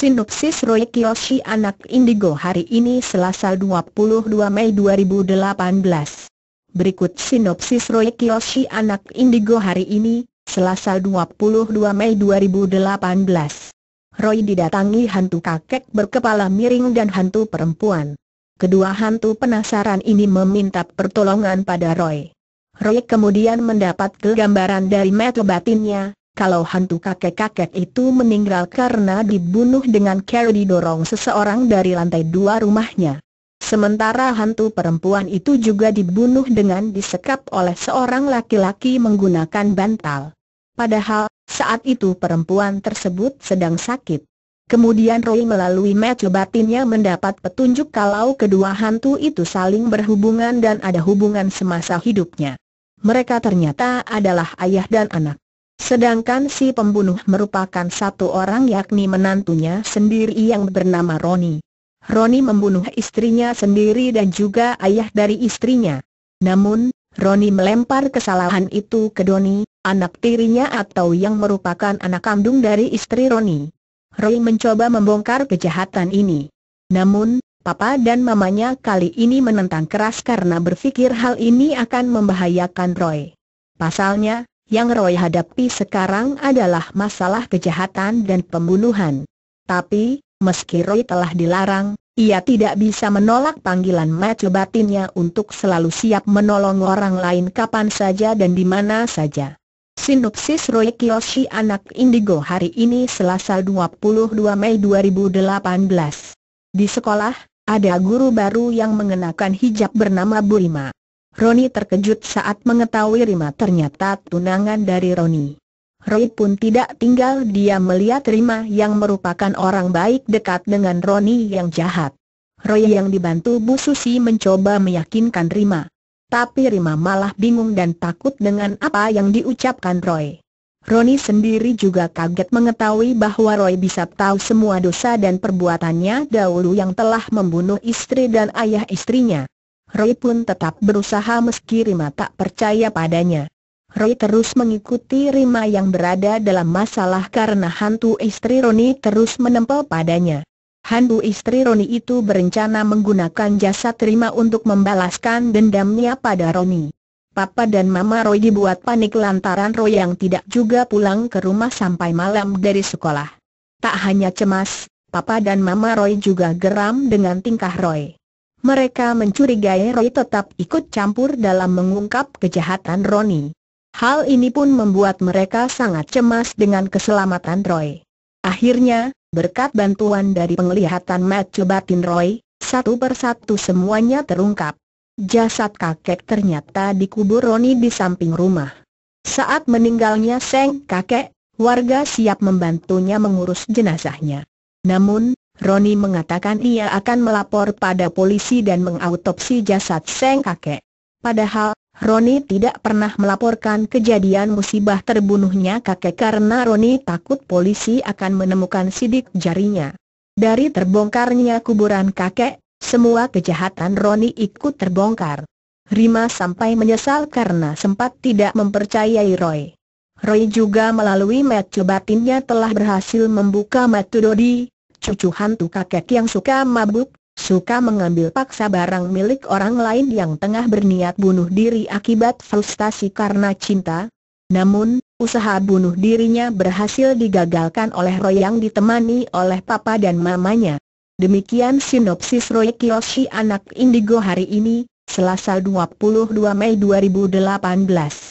Sinopsis Roy Kiyoshi Anak Indigo hari ini Selasa 22 Mei 2018. Berikut sinopsis Roy Kiyoshi Anak Indigo hari ini, Selasa 22 Mei 2018. Roy didatangi hantu kakek berkepala miring dan hantu perempuan. Kedua hantu penasaran ini meminta pertolongan pada Roy. Roy kemudian mendapat gambaran dari metal batinnya, kalau hantu kakek-kakek itu meninggal karena dibunuh dengan cara didorong seseorang dari lantai dua rumahnya. Sementara hantu perempuan itu juga dibunuh dengan disekap oleh seorang laki-laki menggunakan bantal. Padahal, saat itu perempuan tersebut sedang sakit. Kemudian Roy melalui mata batinnya mendapat petunjuk kalau kedua hantu itu saling berhubungan dan ada hubungan semasa hidupnya. Mereka ternyata adalah ayah dan anak. Sedangkan si pembunuh merupakan satu orang yakni menantunya sendiri yang bernama Roni. Roni membunuh istrinya sendiri dan juga ayah dari istrinya. Namun, Roni melempar kesalahan itu ke Doni, anak tirinya atau yang merupakan anak kandung dari istri Roni. Roy mencoba membongkar kejahatan ini. Namun, papa dan mamanya kali ini menentang keras karena berpikir hal ini akan membahayakan Roy. Pasalnya, yang Roy hadapi sekarang adalah masalah kejahatan dan pembunuhan. Tapi, meski Roy telah dilarang, ia tidak bisa menolak panggilan mata batinnya untuk selalu siap menolong orang lain kapan saja dan di mana saja. Sinopsis Roy Kiyoshi Anak Indigo hari ini Selasa 22 Mei 2018. Di sekolah, ada guru baru yang mengenakan hijab bernama Burima. Roni terkejut saat mengetahui Rima ternyata tunangan dari Roni. Roy pun tidak tinggal dia melihat Rima yang merupakan orang baik dekat dengan Roni yang jahat. Roy yang dibantu Bu Susi mencoba meyakinkan Rima. Tapi Rima malah bingung dan takut dengan apa yang diucapkan Roy. Roni sendiri juga kaget mengetahui bahwa Roy bisa tahu semua dosa dan perbuatannya dahulu yang telah membunuh istri dan ayah istrinya. Roy pun tetap berusaha meski Rima tak percaya padanya. Roy terus mengikuti Rima yang berada dalam masalah karena hantu istri Roni terus menempel padanya. Hantu istri Roni itu berencana menggunakan jasa Rima untuk membalaskan dendamnya pada Roni. Papa dan Mama Roy dibuat panik lantaran Roy yang tidak juga pulang ke rumah sampai malam dari sekolah. Tak hanya cemas, Papa dan Mama Roy juga geram dengan tingkah Roy mereka mencurigai Roy tetap ikut campur dalam mengungkap kejahatan Roni. Hal ini pun membuat mereka sangat cemas dengan keselamatan Roy. Akhirnya, berkat bantuan dari penglihatan Matthew batin Roy, satu persatu semuanya terungkap. Jasad kakek ternyata dikubur Roni di samping rumah. Saat meninggalnya Seng kakek, warga siap membantunya mengurus jenazahnya. Namun, Roni mengatakan ia akan melapor pada polisi dan mengautopsi jasad Seng kakek. Padahal, Roni tidak pernah melaporkan kejadian musibah terbunuhnya kakek karena Roni takut polisi akan menemukan sidik jarinya. Dari terbongkarnya kuburan kakek, semua kejahatan Roni ikut terbongkar. Rima sampai menyesal karena sempat tidak mempercayai Roy. Roy juga melalui metode batinnya telah berhasil membuka metode Dodi cucu hantu kakek yang suka mabuk, suka mengambil paksa barang milik orang lain yang tengah berniat bunuh diri akibat frustasi karena cinta. Namun, usaha bunuh dirinya berhasil digagalkan oleh Roy yang ditemani oleh papa dan mamanya. Demikian sinopsis Roy Kiyoshi anak indigo hari ini, Selasa 22 Mei 2018.